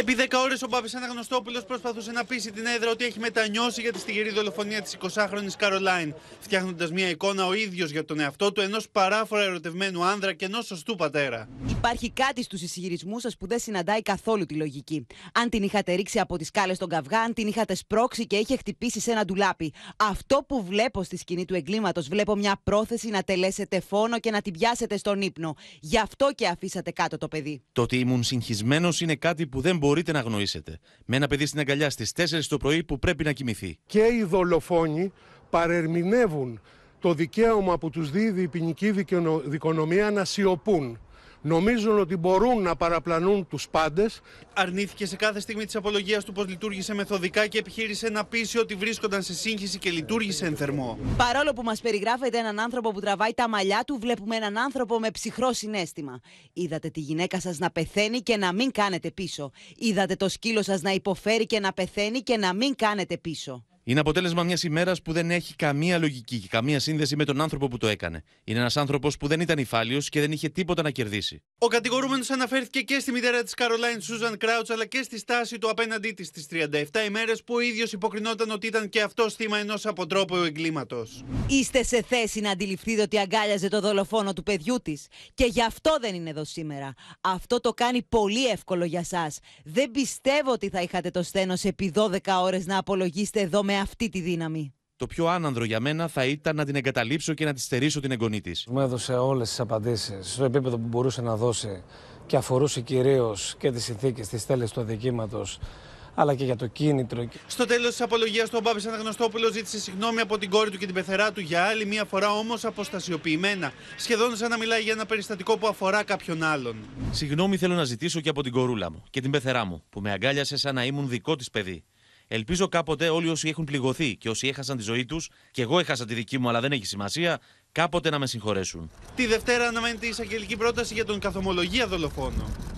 Επί 10 ώρες ο Μπάμπης Αναγνωστόπουλος προσπαθούσε να πείσει την έδρα ότι έχει μετανιώσει για τη στιγερή δολοφονία της 20χρονη Καρολάιν, φτιάχνοντας μια εικόνα ο ίδιος για τον εαυτό του ενός παράφορα ερωτευμένου άνδρα και ενός σωστού πατέρα. Υπάρχει κάτι στους ισχυρισμούς σας που δεν συναντάει καθόλου τη λογική. Αν την είχατε ρίξει από τις κάλε στον καυγά, αν την είχατε σπρώξει και είχε χτυπήσει σε ένα ντουλάπι. Αυτό που βλέπω στη σκηνή του εγκλήματος, βλέπω μια πρόθεση να τελέσετε φόνο και να την πιάσετε στον ύπνο. Γι' αυτό και αφήσατε κάτω το παιδί. Το ότι ήμουν συγχυσμένος είναι κάτι που δεν μπορεί μπορείτε να γνωρίσετε. Με ένα παιδί στην αγκαλιά στις 4 το πρωί που πρέπει να κοιμηθεί. Και οι δολοφόνοι παρερμηνεύουν το δικαίωμα που τους δίδει η ποινική δικονομία να σιωπούν νομίζουν ότι μπορούν να παραπλανούν τους πάντες. Αρνήθηκε σε κάθε στιγμή της απολογίας του πως λειτουργήσε μεθοδικά και επιχείρησε να πείσει ότι βρίσκονταν σε σύγχυση και λειτουργήσε εν θερμό. Παρόλο που μας περιγράφεται έναν άνθρωπο που τραβάει τα μαλλιά του, βλέπουμε έναν άνθρωπο με ψυχρό συνέστημα. Είδατε τη γυναίκα σας να πεθαίνει και να μην κάνετε πίσω. Είδατε το σκύλο σας να υποφέρει και να πεθαίνει και να μην κάνετε πίσω. Είναι αποτέλεσμα μιας ημέρας που δεν έχει καμία λογική και καμία σύνδεση με τον άνθρωπο που το έκανε. Είναι ένας άνθρωπος που δεν ήταν υφάλιος και δεν είχε τίποτα να κερδίσει. Ο κατηγορούμενος αναφέρθηκε και στη μητέρα της Καρολάιν Σούζαν Κράουτ αλλά και στη στάση του απέναντί της στις 37 ημέρες που ο ίδιος υποκρινόταν ότι ήταν και αυτό θύμα ενός αποτρόπαιου εγκλήματος. Είστε σε θέση να αντιληφθείτε ότι αγκάλιαζε το δολοφόνο του παιδιού της και γι' αυτό δεν είναι εδώ σήμερα. Αυτό το κάνει πολύ εύκολο για εσά. Δεν πιστεύω ότι θα είχατε το στένο επί 12 ώρες να απολογίσετε εδώ με αυτή τη δύναμη. Το πιο άνανδρο για μένα θα ήταν να την εγκαταλείψω και να τη στερήσω την εγγονή της. Μου έδωσε όλες τις απαντήσεις στο επίπεδο που μπορούσε να δώσει και αφορούσε κυρίως και τις συνθήκες τη τέλεση του αδικήματος αλλά και για το κίνητρο. Στο τέλος της απολογίας του, ο Μπάμπη Αναγνωστόπουλο ζήτησε συγγνώμη από την κόρη του και την πεθερά του για άλλη μία φορά όμως αποστασιοποιημένα. Σχεδόν σαν να μιλάει για ένα περιστατικό που αφορά κάποιον άλλον. Συγγνώμη θέλω να ζητήσω και από την κορούλα μου και την πεθερά μου που με αγκάλιασε σαν να ήμουν δικό της παιδί. Ελπίζω κάποτε όλοι όσοι έχουν πληγωθεί και όσοι έχασαν τη ζωή τους, και εγώ έχασα τη δική μου, αλλά δεν έχει σημασία, κάποτε να με συγχωρέσουν. Τη Δευτέρα αναμένεται η εισαγγελική πρόταση για τον καθομολογία δολοφόνο.